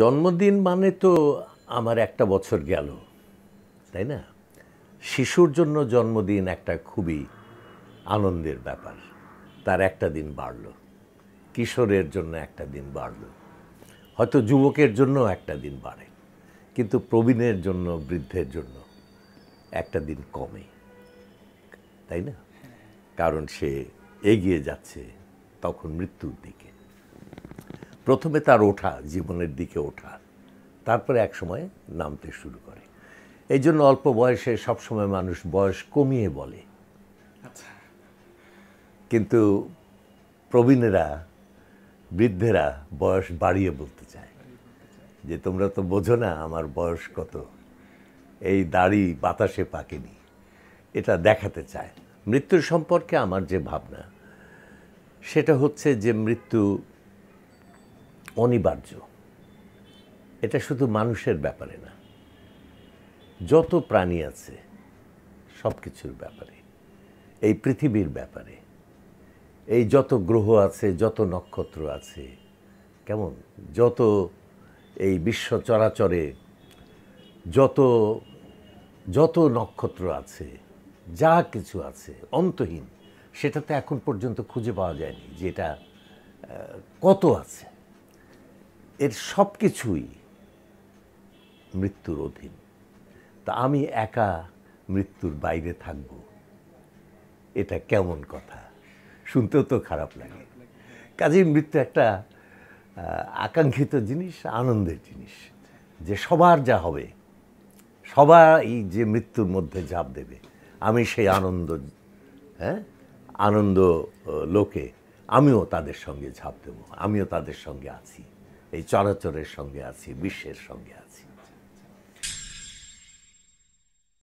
জন্মদিন মানে তো আমার একটা বছর গেল তাই না শিশুর জন্য জন্মদিন একটা খুবই আনন্দের ব্যাপার তার একটা দিন বাড়ল কিশোরের জন্য একটা দিন বাড়ল হয়তো যুবকের জন্য একটা দিন বাড়ে কিন্তু প্রবীণের জন্য বৃদ্ধের জন্য একটা দিন কমে তাই না কারণ সে এগিয়ে যাচ্ছে তখন মৃত্যুর দিকে প্রথমে তার ওঠা জীবনের দিকে ওঠা তারপরে এক সময় নামতে শুরু করে এই জন্য অল্প বয়সে সবসময় মানুষ বয়স কমিয়ে বলে আচ্ছা। কিন্তু প্রবীণেরা বৃদ্ধেরা বয়স বাড়িয়ে বলতে চায় যে তোমরা তো বোঝো না আমার বয়স কত এই দাড়ি বাতাসে পাকেনি এটা দেখাতে চায় মৃত্যুর সম্পর্কে আমার যে ভাবনা সেটা হচ্ছে যে মৃত্যু অনিবার্য এটা শুধু মানুষের ব্যাপারে না যত প্রাণী আছে সব কিছুর ব্যাপারে এই পৃথিবীর ব্যাপারে এই যত গ্রহ আছে যত নক্ষত্র আছে কেমন যত এই বিশ্ব চরাচরে যত যত নক্ষত্র আছে যা কিছু আছে অন্তহীন সেটা তো এখন পর্যন্ত খুঁজে পাওয়া যায়নি যেটা কত আছে এর সব কিছুই মৃত্যুর অধীন তা আমি একা মৃত্যুর বাইরে থাকব এটা কেমন কথা শুনতেও তো খারাপ লাগে কাজেই মৃত্যু একটা আকাঙ্ক্ষিত জিনিস আনন্দের জিনিস যে সবার যা হবে সবাই যে মৃত্যুর মধ্যে ঝাঁপ দেবে আমি সেই আনন্দ হ্যাঁ আনন্দ লোকে আমিও তাদের সঙ্গে ঝাঁপ দেব আমিও তাদের সঙ্গে আছি এই চরাচরের সঙ্গে আছি বিশ্বের সঙ্গে আছি